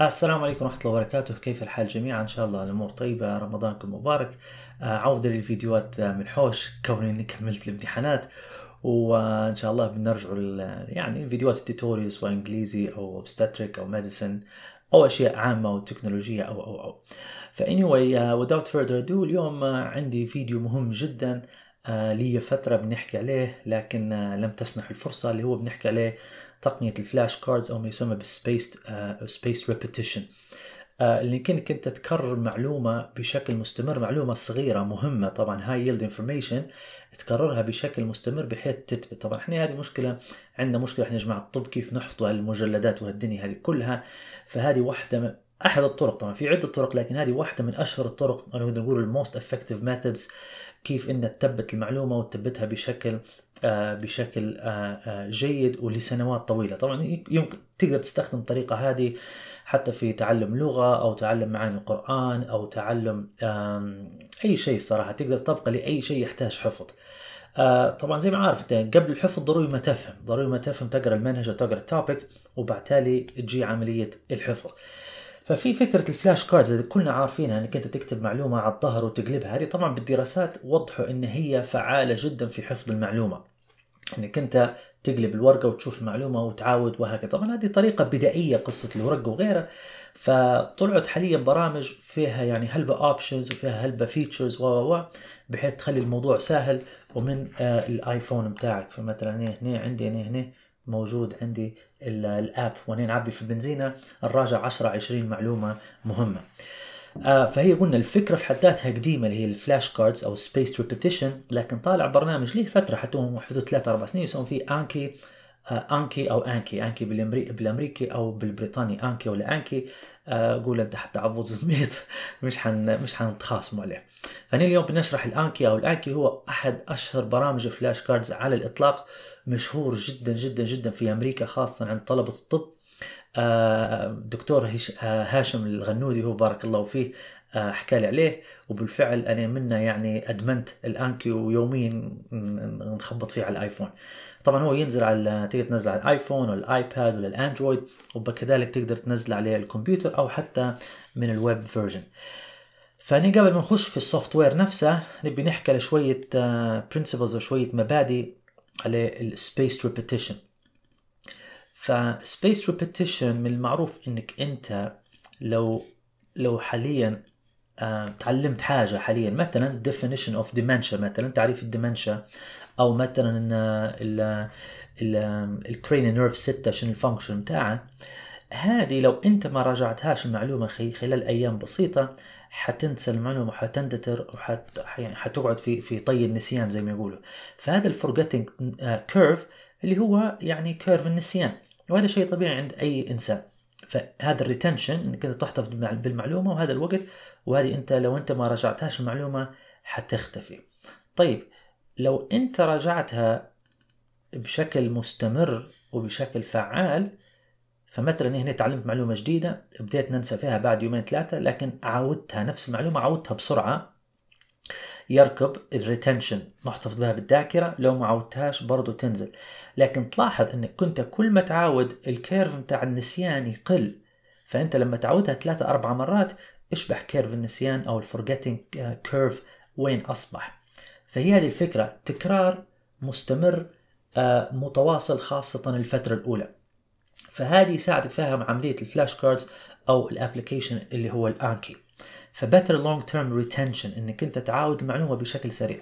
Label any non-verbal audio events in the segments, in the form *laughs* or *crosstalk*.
السلام عليكم ورحمة الله وبركاته كيف الحال جميعا إن شاء الله الأمور طيبة رمضانكم مبارك آه، عودة للفيديوهات آه، من حوش كوني إني كملت الامتحانات وإن شاء الله بنرجع يعني فيديوهات التوتوريال سواء إنجليزي أو أوبستاتريك أو ميديسن أو أشياء عامة أو تكنولوجية أو أو أو فanyway uh, آه، without further ado اليوم عندي فيديو مهم جدا لي فترة بنحكي عليه لكن لم تسنح الفرصة اللي هو بنحكي عليه تقنيه الفلاش كاردز او ما يسمى بالسبيس سبيس ريبيتيشن اللي يمكنك انت تكرر معلومه بشكل مستمر معلومه صغيره مهمه طبعا هاي يلد انفورميشن تكررها بشكل مستمر بحيث تثبت طبعا احنا هذه مشكله عندنا مشكله احنا يا جماعه الطب كيف نحفظ المجلدات وهالدنيا هذه كلها فهذه واحده احد الطرق طبعا في عده طرق لكن هذه واحده من اشهر الطرق أنا نقول الموست افكتيف ميثودز كيف انها تثبت المعلومه وتثبتها بشكل آه، بشكل آه، آه، جيد ولسنوات طويله طبعا يمكن تقدر تستخدم الطريقه هذه حتى في تعلم لغه او تعلم معاني القران او تعلم اي شيء صراحه تقدر تطبقه لاي شيء يحتاج حفظ آه طبعا زي ما عارف انت قبل الحفظ ضروري ما تفهم ضروري ما تفهم تقرا المنهج وتقرا التوبيك وبالتالي تجي عمليه الحفظ ففي فكره الفلاش كاردز اللي كلنا عارفينها انك انت تكتب معلومه على الظهر وتقلبها هذه طبعا بالدراسات وضحوا ان هي فعاله جدا في حفظ المعلومه انك انت تقلب الورقه وتشوف المعلومه وتعاود وهكذا طبعا هذه طريقه بدائيه قصه الورقه وغيرها فطلعت حاليا برامج فيها يعني هلبة اوبشنز وفيها هلبة فيتشرز و بحيث تخلي الموضوع سهل ومن آه الايفون بتاعك فمثلا هنا عندي هنا هنا موجود عندي الاب وانا نعبي في البنزينه نراجع 10 20 معلومه مهمه آه، فهي قلنا الفكره في حد ذاتها قديمه اللي هي الفلاش كاردز او سبيس ريبيتيشن لكن طالع برنامج ليه فتره حتى هم حدود 3 4 سنين يسمون فيه انكي انكي آه، او انكي انكي بالامريكي او بالبريطاني انكي ولا انكي آه، قول انت حتى عبود زميت مش حن مش حنتخاصموا عليه فانا اليوم بنشرح الانكي او الانكي هو احد اشهر برامج الفلاش كاردز على الاطلاق مشهور جدا جدا جدا في امريكا خاصه عند طلبه الطب آه، دكتور آه، هاشم الغنودي هو بارك الله فيه آه، حكى لي عليه وبالفعل انا منه يعني ادمنت الانكيو يوميا نخبط فيه على الايفون طبعا هو ينزل على تقدر تنزل على الايفون والايباد ولا الاندرويد وكذلك تقدر تنزل عليه الكمبيوتر او حتى من الويب فيرجن فاني قبل ما نخش في السوفت وير نفسه نبي نحكي على شويه برنسبلز وشويه مبادئ عليه السبيس ريبيتيشن فسبيس ريبيتيشن من المعروف انك انت لو لو حاليا آه، تعلمت حاجة حاليا مثلا definition of dementia مثلا تعريف الدمنشا او مثلا ال الكريني نيرف 6 شنو الفانكشن بتاعه هذه لو انت ما راجعتهاش المعلومة خلال ايام بسيطة حتنسى المعلومه وحتندتر وحت يعني حتقعد في في طي النسيان زي ما يقولوا فهذا الفورجيتنج كيرف اللي هو يعني كيرف النسيان وهذا شيء طبيعي عند اي انسان فهذا الريتنشن انك انت تحتفظ بالمعلومه وهذا الوقت وهذه انت لو انت ما راجعتهاش المعلومه حتختفي طيب لو انت راجعتها بشكل مستمر وبشكل فعال فمثلا هنا تعلمت معلومة جديدة بديت ننسى فيها بعد يومين ثلاثة لكن عودتها نفس المعلومة عودتها بسرعة يركب الريتنشن محتفظ بها بالذاكرة لو ما عودتهاش برضو تنزل لكن تلاحظ انك كنت كل ما تعاود الكيرف متاع النسيان يقل فانت لما تعودها ثلاثة أربع مرات اشبح كيرف النسيان او الفورجيتنج كيرف وين اصبح فهي هذه الفكرة تكرار مستمر آه، متواصل خاصة الفترة الأولى فهذه يساعدك فهم عملية الفلاش كاردز أو الابلكيشن اللي هو الأنكي فبتر لونج تيرم ريتنشن انك انت تعاود المعلومه بشكل سريع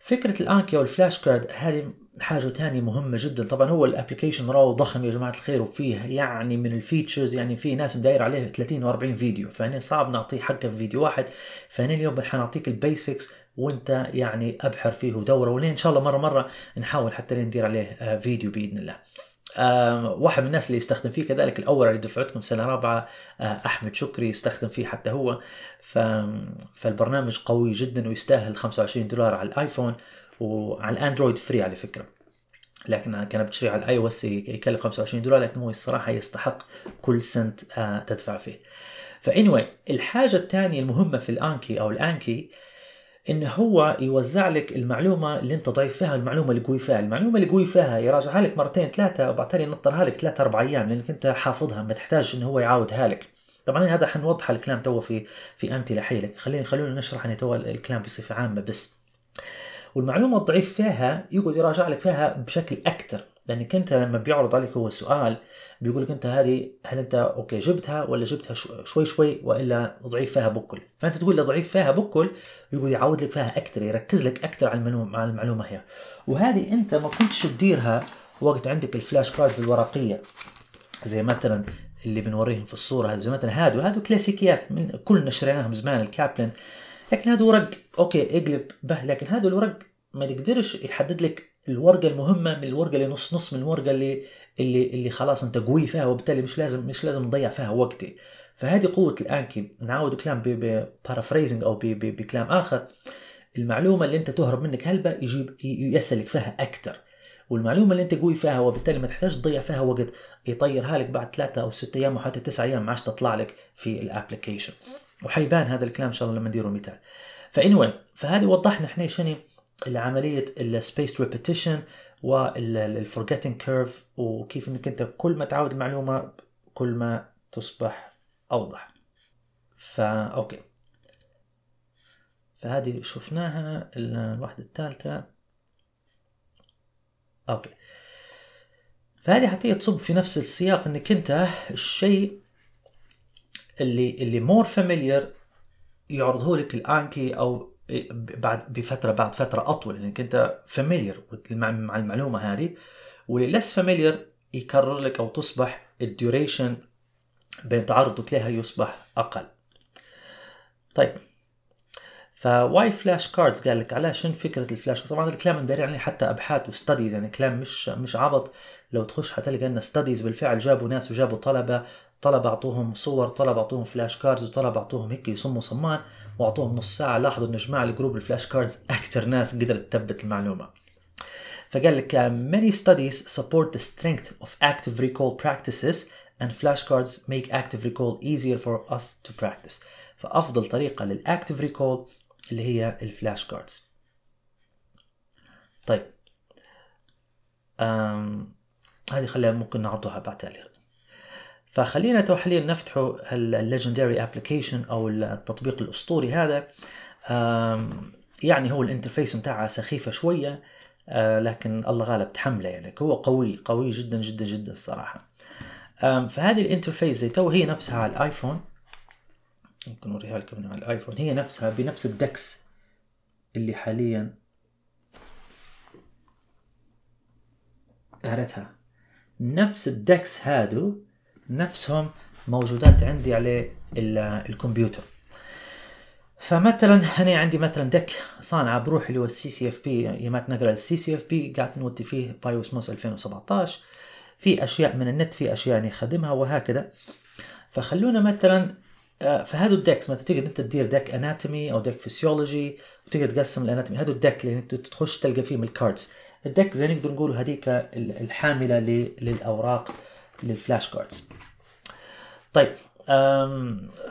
فكره الانكي او الفلاش كارد هذه حاجه تانية مهمه جدا طبعا هو الابلكيشن راو ضخم يا جماعه الخير وفيه يعني من الفيتشرز يعني في ناس مداير عليه 30 و40 فيديو فهنا صعب نعطيه حقه في فيديو واحد فهنا اليوم حنعطيك البيسكس وانت يعني ابحر فيه ودوره ولين ان شاء الله مره مره نحاول حتى ندير عليه آه، فيديو باذن الله واحد من الناس اللي يستخدم فيه كذلك الاول اللي دفعتكم سنه رابعه آه، احمد شكري يستخدم فيه حتى هو ف... فالبرنامج قوي جدا ويستاهل 25 دولار على الايفون وعلى الاندرويد فري على فكره لكن كان بتشري على الاي او اس يكلف 25 دولار لكن هو الصراحه يستحق كل سنت آه، تدفع فيه فانيوي anyway, الحاجه الثانيه المهمه في الانكي او الانكي ان هو يوزع لك المعلومه اللي انت ضعيف فيها المعلومه اللي قوي فيها المعلومه اللي قوي فيها يراجعها لك مرتين ثلاثه وبعدين ينطرها لك ثلاثة اربع ايام لانك انت حافظها ما تحتاج ان هو يعاودها لك طبعا هذا حنوضح الكلام تو في في امثله حيلك خلينا خلونا نشرح يعني تو الكلام بصفه عامه بس والمعلومه الضعيف فيها يقعد يراجع لك فيها بشكل اكثر لانك انت لما بيعرض عليك هو سؤال بيقول لك انت هذه هل انت اوكي جبتها ولا جبتها شوي شوي والا ضعيف فيها بكل فانت تقول له ضعيف فيها بكل يقول يعود لك فيها اكثر يركز لك اكثر على المعلومه هي وهذه انت ما كنتش تديرها وقت عندك الفلاش كاردز الورقيه زي مثلا اللي بنوريهم في الصوره هذه زي مثلا هادو هادو كلاسيكيات من كلنا شريناهم زمان الكابلن لكن هذا ورق اوكي اقلب به لكن هذا الورق ما تقدرش يحدد لك الورقه المهمه من الورقه اللي نص نص من الورقه اللي اللي اللي خلاص انت قوي فيها وبالتالي مش لازم مش لازم تضيع فيها وقتي فهذه قوه الانكي نعاود كلام ببارافريزنج او بكلام اخر المعلومه اللي انت تهرب منك هلبة يجيب يسلك فيها اكثر والمعلومه اللي انت قوي فيها وبالتالي ما تحتاج تضيع فيها وقت يطيرها لك بعد ثلاثة او ستة ايام وحتى تسعة ايام ما عادش تطلع لك في الابلكيشن وحيبان هذا الكلام ان شاء الله لما نديروا مثال فاني فهذه وضحنا احنا شنو لعمليه السبيس ريبيتيشن والفورجيتنج كيرف وكيف انك انت كل ما تعود المعلومه كل ما تصبح اوضح فا اوكي فهذه شفناها الواحدة الثالثة اوكي فهذه حتى تصب في نفس السياق انك انت الشيء اللي اللي مور فاميليير يعرضه لك الانكي او بعد بفتره بعد فتره اطول لانك انت فاميليار مع المعلومه هذه واللي لس فاميليار يكرر لك او تصبح الديوريشن بين تعرضك لها يصبح اقل طيب فواي فلاش كاردز قال لك على شنو فكره الفلاش طبعا الكلام داري عليه يعني حتى ابحاث وستديز يعني كلام مش مش عبط لو تخش حتلقى ان ستديز بالفعل جابوا ناس وجابوا طلبه طلبه اعطوهم صور طلبه اعطوهم فلاش كاردز وطلبه اعطوهم هيك يصموا صمان واعطوهم نص ساعه لاحظوا انه جماعه الجروب الفلاش كاردز اكثر ناس قدرت تثبت المعلومه فقال لك uh, many studies support the strength of active recall practices and flashcards make active recall easier for us to practice فافضل طريقه للاكتف ريكول اللي هي الفلاش كاردز طيب أم... Um, هذه خليها ممكن نعرضها بعد فخلينا تو حاليا نفتحوا الليجندري ابلكيشن او التطبيق الاسطوري هذا يعني هو الانترفيس متاعها سخيفه شويه آه، لكن الله غالب تحمله يعني هو قوي قوي جدا جدا جدا الصراحه فهذه الانترفيس زي تو هي نفسها على الايفون ممكن اوريها لكم على الايفون هي نفسها بنفس الدكس اللي حاليا ظهرتها نفس الدكس هادو نفسهم موجودات عندي على الكمبيوتر فمثلا انا عندي مثلا دك صانعه بروح اللي هو السي سي اف بي يا ما تنقرا السي سي اف بي قاعد نودي فيه موس 2017 في اشياء من النت في اشياء يعني خدمها وهكذا فخلونا مثلا آه، فهذو الدكس مثلا تقدر انت تدير دك اناتومي او دك فيسيولوجي وتقدر تقسم الاناتومي هذو الدك اللي انت تخش تلقى فيه من الكاردز الدك زي نقدر نقول هذيك الحامله للاوراق للفلاش كاردز طيب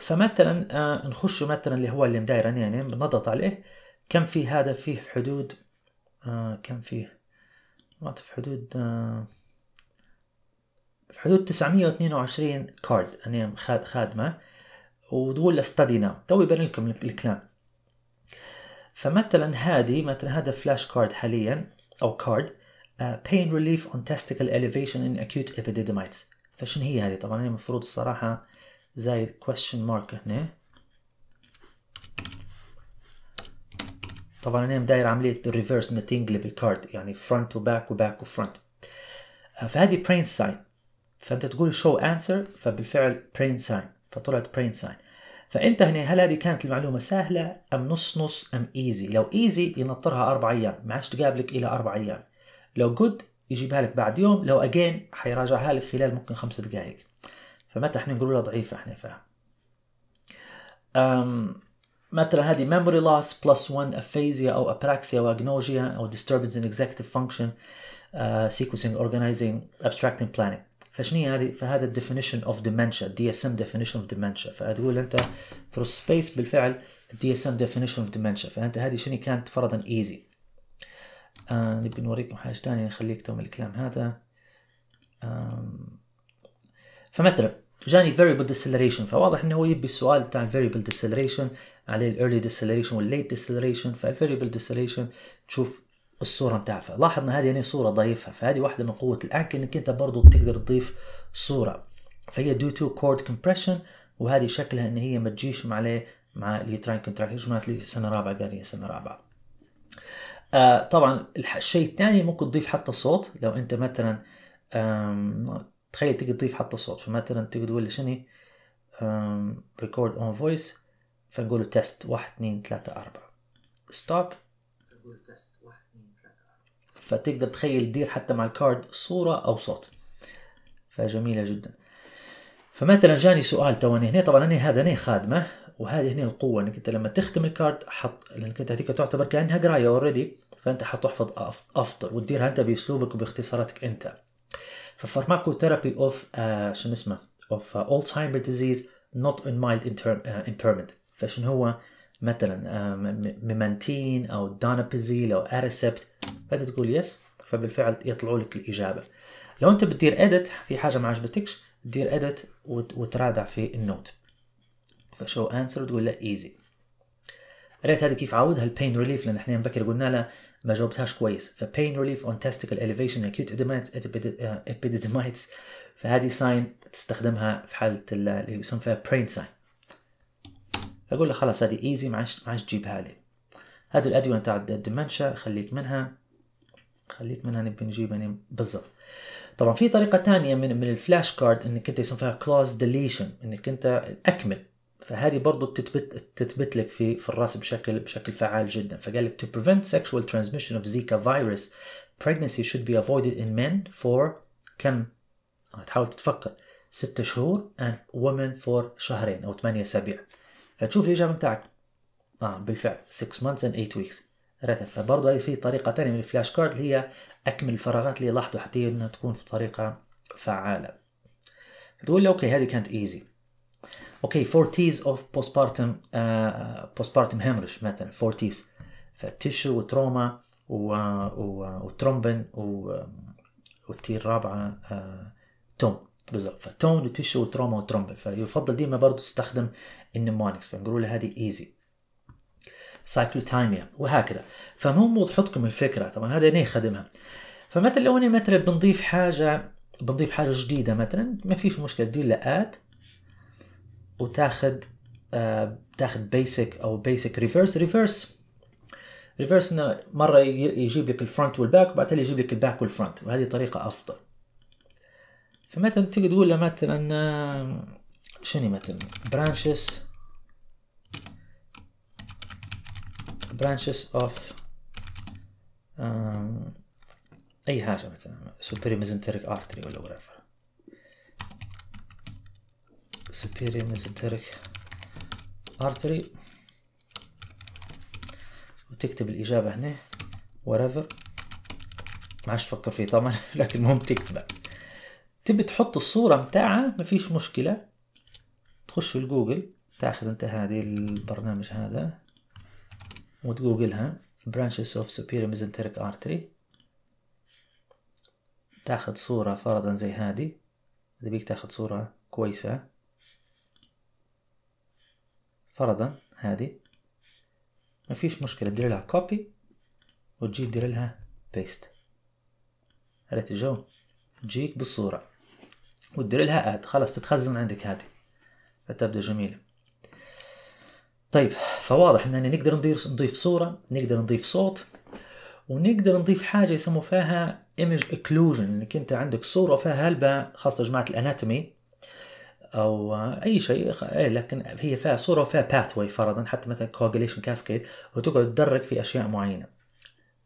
فمثلا أه، نخش مثلا اللي هو اللي انا يعني بنضغط عليه كم في هذا فيه في حدود أه، كم فيه ما في حدود أه، في حدود 922 كارد يعني خاد خادمه وتقول ستادي ناو تو يبين لكم الكلام فمثلا هذه مثلا هذا فلاش كارد حاليا او كارد آه، pain relief on testicle elevation in acute epididymitis فشن هي هذه طبعا هي المفروض الصراحة زايد question mark هنا طبعا هنا مداير عملية الريفيرس انه تنقلب الكارد يعني فرونت وباك وباك وفرونت فهذه brain sign فانت تقول شو انسر فبالفعل brain sign فطلعت brain sign فانت هنا هل هذه كانت المعلومه سهله ام نص نص ام ايزي لو ايزي ينطرها اربع ايام ما عادش تقابلك الى اربع ايام لو جود يجيبها لك بعد يوم لو اجين حيراجعها لك خلال ممكن خمس دقائق فمتى احنا نقول لها ضعيفه احنا فاهم مثلا هذه memory loss plus one aphasia او apraxia او agnosia او disturbance in executive function uh, sequencing organizing abstracting planning فشنو هذه فهذا definition of dementia DSM definition of dementia فتقول انت through space بالفعل DSM definition of dementia فانت هذه شنو كانت فرضا easy آه نبي نوريكم حاجة تانية نخليك توم الكلام هذا آه فمثلا جاني variable deceleration فواضح انه هو يبي السؤال بتاع variable deceleration عليه early deceleration late deceleration variable deceleration تشوف الصوره بتاعها ان هذه هنا يعني صوره ضايفها فهذه واحده من قوه الانك انك انت برضه بتقدر تضيف صوره فهي due to cord compression وهذه شكلها ان هي ما تجيش مع مع اليوتراين كونتراكشن معناته سنه رابعه قال سنه رابعه آه، طبعا الشيء الثاني ممكن تضيف حتى صوت لو انت مثلا تخيل تقدر تضيف حتى صوت فمثلا تقدر تقول لي شني ريكورد اون فويس فنقول له تيست 1 2 3 4 ستوب فتقدر تخيل تدير حتى مع الكارد صوره او صوت فجميله جدا فمثلا جاني سؤال توني هنا طبعا انا هذا انا خادمه وهذه هنا القوه انك انت لما تختم الكارد حط لانك انت هذيك تعتبر كانها قرايه اوريدي فانت حتحفظ افضل وتديرها انت باسلوبك وباختصاراتك انت ففارماكو ثيرابي اوف آه، شنو اسمه اوف اولزهايمر ديزيز نوت ان مايلد امبيرمنت فشنو هو مثلا آه، ميمانتين او دانابيزيل او اريسبت فانت تقول يس فبالفعل يطلعوا لك الاجابه لو انت بتدير اديت في حاجه ما عجبتكش دير اديت وترادع في النوت show answered ولا easy ريت هذه كيف عاودها البين ريليف لان احنا مبكر قلنا لها ما جاوبتهاش كويس فبين ريليف اون اليفيشن elevation acute آه، epididymitis فهذه ساين تستخدمها في حاله اللي يسمى فيها برين ساين اقول له خلاص هذه ايزي ما عادش تجيبها لي هذه الادويه تاع الدمنشا خليك منها خليك منها نبي نجيب يعني بالضبط طبعا في طريقه ثانيه من من الفلاش كارد انك انت يسمى فيها كلوز ديليشن انك انت اكمل فهذه برضو تثبت تثبت لك في في الراس بشكل بشكل فعال جدا فقال لك to prevent sexual transmission of Zika virus pregnancy should be avoided in men for كم آه، تحاول تتفكر ستة شهور and women for شهرين أو ثمانية أسابيع هتشوف الإجابة بتاعك آه بالفعل 6 months and 8 weeks رتب فبرضه هذه في طريقة تانية من الفلاش كارد اللي هي أكمل الفراغات اللي لاحظوا حتى إنها تكون في طريقة فعالة تقول لي أوكي هذه كانت إيزي اوكي 40 تيز اوف postpartum uh, postpartum hemorrhage مثلا 40 تيز فالتشو وتروما وترومبن و... والتي الرابعه توم بالظبط فتون وتشو وتروما وترومبن فيفضل ديما برضه تستخدم النمونكس فنقول لها هذه ايزي سايكلوتايميا وهكذا فمهم وضحتكم الفكره طبعا هذا ليه خدمها فمثلا لو انا مثلا بنضيف حاجه بنضيف حاجه جديده مثلا ما فيش مشكله دي لا اد وتاخذ آه، تاخذ بيسك او بيسك ريفرس ريفرس ريفرس انه مره يجيب لك الفرونت والباك وبعدين يجيب لك الباك والفرونت وهذه طريقه افضل فمثلا تقدر تقول له مثلا آه، شنو مثلا branches branches of اي حاجه مثلا superior mesenteric artery ولا whatever superior mesenteric artery وتكتب الإجابة هنا whatever ما عادش تفكر فيه طبعا *laughs* لكن المهم تكتبها تبي تحط الصورة متاعها مفيش مشكلة تخش الجوجل تاخذ انت هذه البرنامج هذا وتجوجلها branches of superior mesenteric artery تاخذ صورة فرضا زي هذه إذا بيك تاخذ صورة كويسة فرضا هذه ما فيش مشكلة تدير لها كوبي وتجي تدير لها بيست عرفت الجو تجيك بالصورة وتدير لها اد خلاص تتخزن عندك هذه فتبدا جميلة طيب فواضح اننا نقدر نضيف نضيف صورة نقدر نضيف صوت ونقدر نضيف حاجة يسموا فيها ايمج اكلوجن انك انت عندك صورة فيها هلبة خاصة جماعة الاناتومي او اي شيء إيه، لكن هي فيها صوره وفيها باثوي فرضا حتى مثلا كوجليشن كاسكيد وتقعد تدرج في اشياء معينه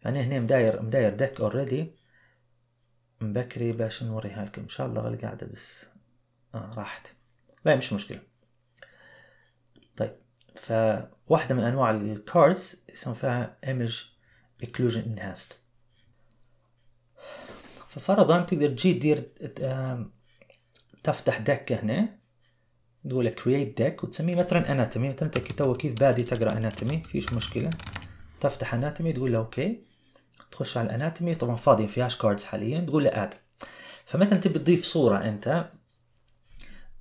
يعني هنا مداير مداير ديك اوريدي بكري باش نوريها لكم ان شاء الله غير بس آه راحت لا مش مشكله طيب فواحده من انواع الكاردز يسمون فيها ايمج اكلوجن انهانسد ففرضا تقدر تجي تدير تفتح دكة هنا تقول create deck وتسميه مثلا اناتومي مثلا انت تو كيف بادي تقرا اناتومي فيش مشكله تفتح اناتومي تقول له اوكي تخش على الاناتومي طبعا فاضي ما فيهاش كاردز حاليا تقول له اد فمثلا تبي تضيف صوره انت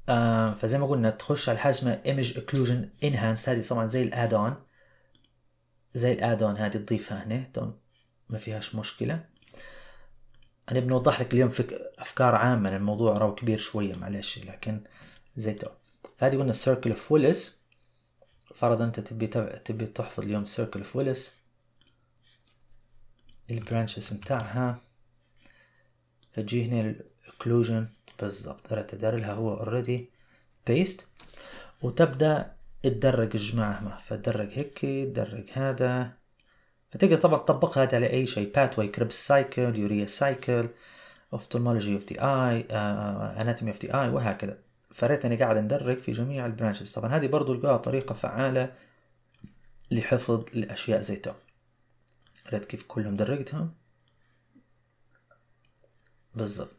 آه فزي ما قلنا تخش على حاجه اسمها ايمج اوكلوجن انهانس هذه طبعا زي الاد اون زي الاد اون هذه تضيفها هنا ما فيهاش مشكله انا بنوضح لك اليوم فك... افكار عامه الموضوع راهو كبير شويه معلش لكن زي تو فهذه قلنا السيركل اوف ويلس فرضا انت تبي تبي تحفظ اليوم السيركل اوف ويلس البرانشز متاعها تجي هنا الاكلوجن بالضبط تدار لها هو اوريدي بيست وتبدا تدرج جماعها فتدرج هيك تدرج هذا فتقدر طبعا تطبق هذا على اي شيء باثواي كريبس سايكل يوريا سايكل اوفتالمولوجي اوف ذا اي اناتومي اوف ذا اي وهكذا فريتني قاعد ندرج في جميع البرانشز طبعا هذه برضو لقاها طريقة فعالة لحفظ الأشياء زي تو ريت كيف كلهم درجتهم بالضبط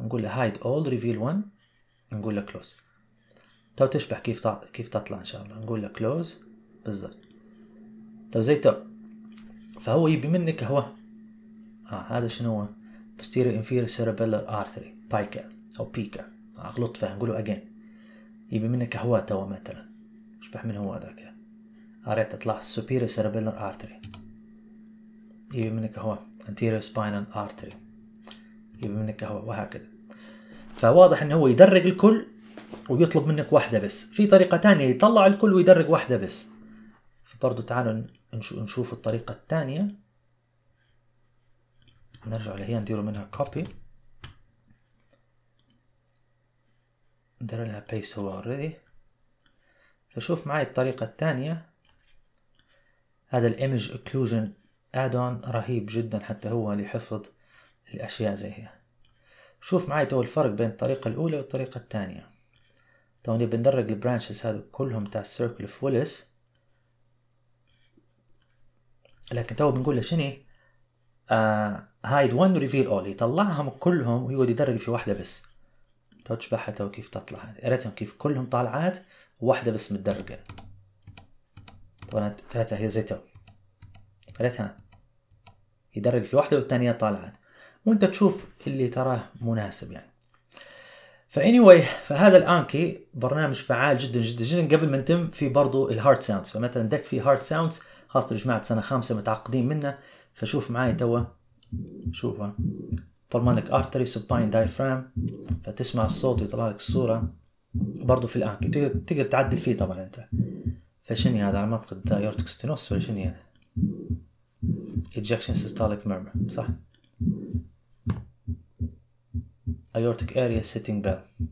نقول له هايد اول ريفيل 1 نقول له كلوز تو تشبح كيف كيف تطلع ان شاء الله نقول له كلوز بالضبط تو زي تو فهو يبي منك هو اه هذا شنو هو posterior inferior cerebellar artery بايكا او بيكا غلط فهنقوله اجين يبي منك هو توا مثلا شبح من هو هذاك اريت تطلع superior cerebellar artery يبي منك هو anterior spinal artery يبي منك هو وهكذا فواضح ان هو يدرج الكل ويطلب منك واحدة بس في طريقة تانية يطلع الكل ويدرج واحدة بس فبرضو تعالوا نشوف الطريقة التانية نرجع لهي نديروا منها copy دار لها paste هو اوريدي فشوف معي الطريقة الثانية هذا الايمج اوكلوجن ادون رهيب جدا حتى هو لحفظ الاشياء زي هي شوف معي تو الفرق بين الطريقة الاولى والطريقة الثانية تو نبي ندرج البرانشز هذو كلهم تاع السيركل فولس لكن تو بنقول له شني هايد وان ريفيل اول يطلعهم كلهم ويقعد يدرج في واحدة بس تو تشبعها تو كيف تطلع قريتهم كيف كلهم طالعات وواحدة بس متدرجة طبعا قريتها هي زيتو يا قريتها يدرج في واحدة والثانية طالعات وانت تشوف اللي تراه مناسب يعني فاني فهذا الانكي برنامج فعال جدا جدا جدا قبل ما نتم في برضه الهارد ساوندز فمثلا دك في هارد ساوندز خاصة جماعة سنة خامسة متعقدين منه فشوف معاي توا شوفه pulmonic artery ارتري سباين دايفرام فتسمع الصوت ويطلع لك الصوره برضه في الانكي تقدر تعدل فيه طبعا انت فشني هذا على منطقه يورتيك ستينوس ولا شنو هذا ejection systolic murmur صح aortic area sitting bell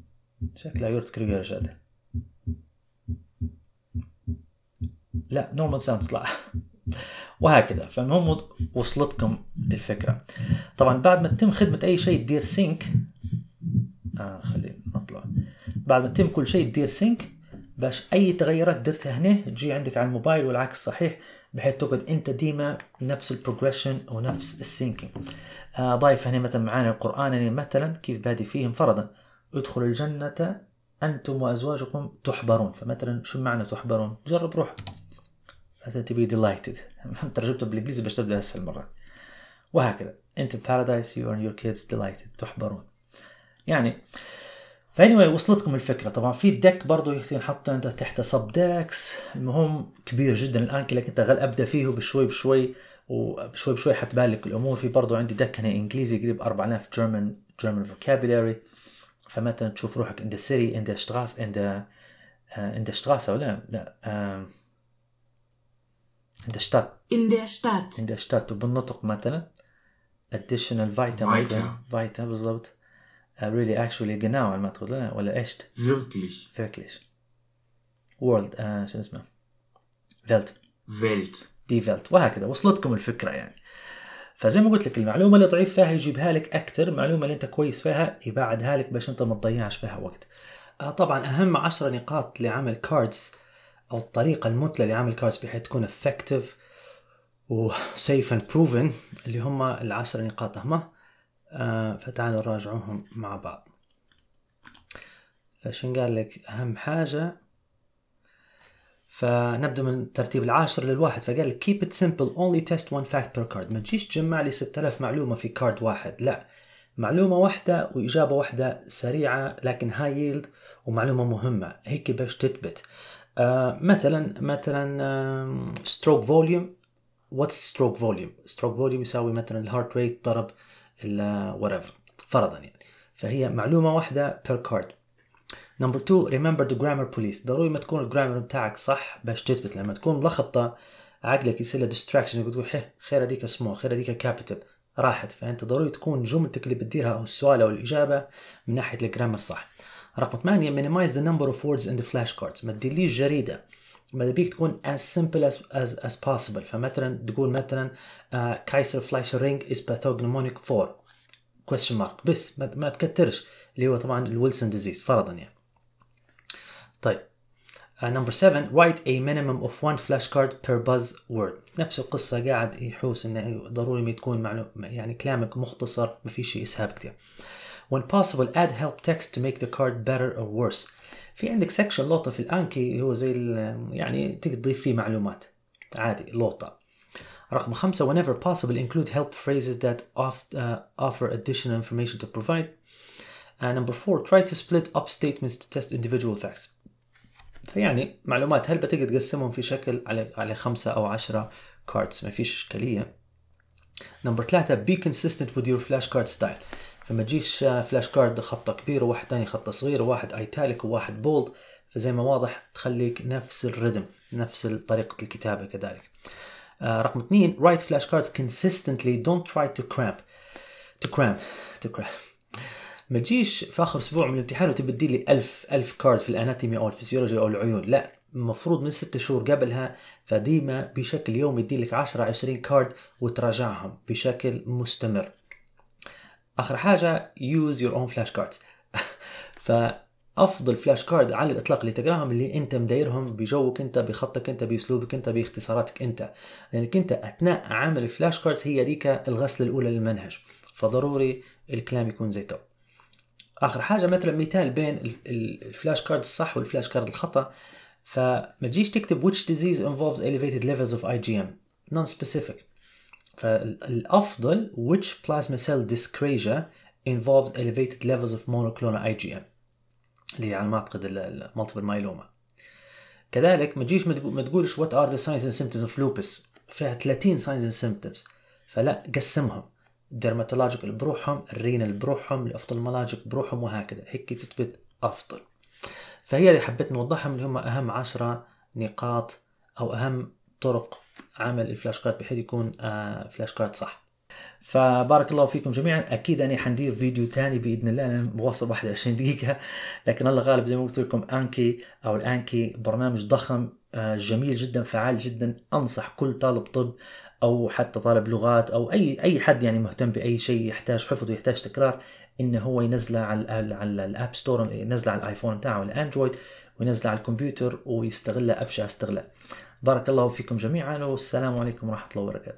شكله aortic ريرج هذا لا normal sound طلع وهكذا فالمهم وصلتكم الفكره طبعا بعد ما تتم خدمه اي شيء تدير سينك آه خلينا نطلع بعد ما تتم كل شيء تدير سينك باش اي تغيرات درتها هنا تجي عندك على الموبايل والعكس صحيح بحيث تقعد انت ديما نفس البروجريشن ونفس السينكينج آه ضايف هنا مثلا معاني القران يعني مثلا كيف بادي فيهم فرضا ادخل الجنه انتم وازواجكم تحبرون فمثلا شو معنى تحبرون جرب روحك to be delighted *laughs* ترجمته بالانجليزي باش تبدا اسهل مرات وهكذا انت بارادايس يو اند يور كيدز kids delighted تحبرون يعني فاني وصلتكم الفكره طبعا في ديك برضه ينحط انت تحت سب ديكس المهم كبير جدا الان لكن انت غل ابدا فيه بشوي بشوي وبشوي بشوي حتبان لك الامور في برضه عندي دك هنا انجليزي قريب 4000 جيرمان جيرمان فوكابولاري فمثلا تشوف روحك عند سيري عند in عند عند in آه، ولا لا uh, In der Stadt. In der Stadt. In der Stadt وبالنطق مثلا additional vita weiter weiter بالضبط uh, really actually genau على ما تقول ولا, echt wirklich wirklich world uh, آه، شو اسمه Welt Welt دي Welt وهكذا وصلتكم الفكرة يعني فزي ما قلت لك المعلومة اللي ضعيف فيها يجيبها لك أكثر المعلومة اللي أنت كويس فيها يبعدها لك باش أنت ما تضيعش فيها وقت آه، طبعا أهم عشر نقاط لعمل كاردز او الطريقه المثلى لعمل كاردز بحيث تكون افكتيف وسيف اند بروفن اللي هم العشر نقاط هما آه فتعالوا نراجعوهم مع بعض فشن قال لك اهم حاجه فنبدا من الترتيب العاشر للواحد فقال لك keep it simple only test one fact per card ما تجيش تجمع لي 6000 معلومه في كارد واحد لا معلومة واحدة وإجابة واحدة سريعة لكن هاي يلد ومعلومة مهمة هيك باش تثبت آه، مثلا مثلا ستروك فوليوم واتس ستروك فوليوم ستروك فوليوم يساوي مثلا الهارت ريت ضرب ال فرضا يعني فهي معلومه واحده بير كارد نمبر 2 ريمبر ذا جرامر بوليس ضروري ما تكون الجرامر بتاعك صح باش تثبت لما تكون ملخبطه عقلك يصير له ديستراكشن يقول حه خير هذيك سمول خير هذيك كابيتال راحت فانت ضروري تكون جملتك اللي بتديرها او السؤال او الاجابه من ناحيه الجرامر صح رقم 8 minimize the number of words in the flashcards ما تديرليش جريده ماذا بيك تكون as simple as, as, as possible فمثلا تقول مثلا كايسر فلايشر رينج is pathognomonic for question mark بس ما, ما تكترش اللي هو طبعا الويلسون ديزيز فرضا يعني طيب نمبر آه، number 7 write a minimum of one flashcard per buzz word نفس القصة قاعد يحوس انه ضروري ما تكون معلوم يعني كلامك مختصر ما فيش اسهاب كتير When possible add help text to make the card better or worse في عندك section لوطة في الانكي هو زي يعني تقدر تضيف فيه معلومات عادي لوطة رقم خمسة whenever possible include help phrases that uh, offer additional information to provide And uh, number four, try to split up statements to test individual facts. فيعني معلومات هل بتقدر تقسمهم في شكل على على خمسة أو عشرة كاردز ما فيش إشكالية. Number ثلاثة be consistent with your flashcard style. فما تجيش فلاش كارد خطه كبير وواحد تاني خطه صغير وواحد ايتاليك وواحد بولد فزي ما واضح تخليك نفس الريتم نفس طريقه الكتابه كذلك آه، رقم اثنين write كاردز consistently don't try to cramp to cramp to cramp ما تجيش في اخر اسبوع من الامتحان وتبي لي 1000 1000 كارد في الاناتومي او الفسيولوجي او العيون لا المفروض من ست شهور قبلها فديما بشكل يومي يدي لك 10 20 كارد وتراجعهم بشكل مستمر اخر حاجه use your own flash cards *laughs* فافضل فلاش كارد على الاطلاق اللي تقراهم اللي انت مدايرهم بجوك انت بخطك انت باسلوبك انت باختصاراتك انت لانك انت اثناء عمل الفلاش كاردز هي ديك الغسله الاولى للمنهج فضروري الكلام يكون زي تو اخر حاجه مثلا مثال بين الفلاش كارد الصح والفلاش كارد الخطا فما تجيش تكتب which disease involves elevated levels of IgM non specific فالأفضل which plasma cell dyscrasia involves elevated levels of monoclonal IgM اللي على ما أعتقد المالتيبل مايلوما كذلك ما تجيش ما تقولش what are the signs and symptoms of lupus فيها 30 signs and symptoms فلا قسمهم dermatological بروحهم الرينال بروحهم الافطلمولوجيك بروحهم وهكذا هيك تثبت افضل فهي اللي حبيت نوضحهم اللي هم اهم عشرة نقاط او اهم طرق عمل الفلاش كارد بحيث يكون آه، فلاش كارد صح فبارك الله فيكم جميعا اكيد اني حندير فيديو ثاني باذن الله انا بوصل 21 دقيقه لكن الله غالب زي ما قلت لكم انكي او الانكي برنامج ضخم آه، جميل جدا فعال جدا انصح كل طالب طب او حتى طالب لغات او اي اي حد يعني مهتم باي شيء يحتاج حفظ ويحتاج تكرار انه هو ينزله على على الاب ستور ينزله على الايفون بتاعه والاندرويد وينزله على الكمبيوتر ويستغله ابشع استغلال بارك الله فيكم جميعا والسلام عليكم ورحمة الله وبركاته